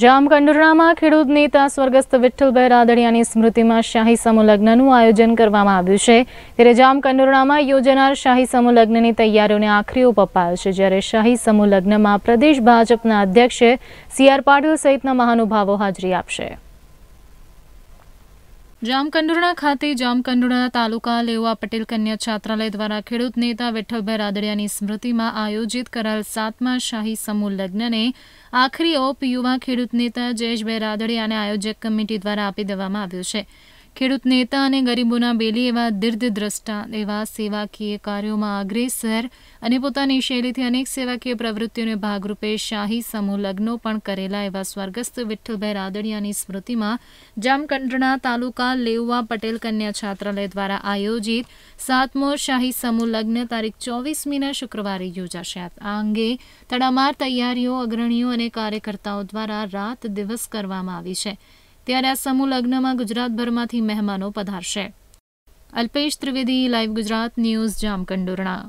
જામકંડોરણામાં ખેડૂત નેતા સ્વર્ગસ્થ વિઠ્ઠલભાઈ રાદડિયાની સ્મૃતિમાં શાહી સમૂહલગ્નનું આયોજન કરવામાં આવ્યું છે ત્યારે જામકંડોરણામાં યોજાનાર શાહી સમૂહલગ્નની તૈયારીઓને આખરી ઓપ અપાયો છે જ્યારે શાહી સમૂહલગ્નમાં પ્રદેશ ભાજપના અધ્યક્ષ સી આર પાટીલ સહિતના મહાનુભાવો હાજરી આપશે જામકંડોરણા ખાતે જામકંડોરણા તાલુકા લેવા પટેલ કન્યા છાત્રાલય દ્વારા ખેડૂત નેતા વિઠ્ઠલભાઈ રાદડિયાની સ્મૃતિમાં આયોજિત કરાયેલ સાતમા શાહી સમૂહ લગ્નને આખરી ઓપ યુવા ખેડૂત નેતા જયેશભાઈ રાદડિયાને આયોજક કમિટી દ્વારા આપી દેવામાં આવ્યું છે ખેડૂત નેતા અને ગરીબોના બેલી એવા દીર્ઘ દ્રષ્ટા એવા સેવાકીય કાર્યોમાં અગ્રેસર અને પોતાની શૈલીથી અનેક સેવાકીય પ્રવૃત્તિઓને ભાગરૂપે શાહી સમૂહ લગ્નો પણ કરેલા એવા સ્વર્ગસ્થ વિઠ્ઠલભાઈ રાદડિયાની સ્મૃતિમાં જામકંડણા તાલુકા લેઉવા પટેલ કન્યા છાત્રાલય દ્વારા આયોજિત સાતમો શાહી સમૂહ લગ્ન તારીખ ચોવીસમીના શુક્રવારે યોજાશે આ અંગે તડામાર તૈયારીઓ અગ્રણીઓ અને કાર્યકર્તાઓ દ્વારા રાત દિવસ કરવામાં આવી છે ત્યારે આ સમૂહ લગ્નમાં ગુજરાતભરમાંથી મહેમાનો પધારશે અલ્પેશ ત્રિવેદી લાઈવ ગુજરાત ન્યૂઝ જામકંડોરણા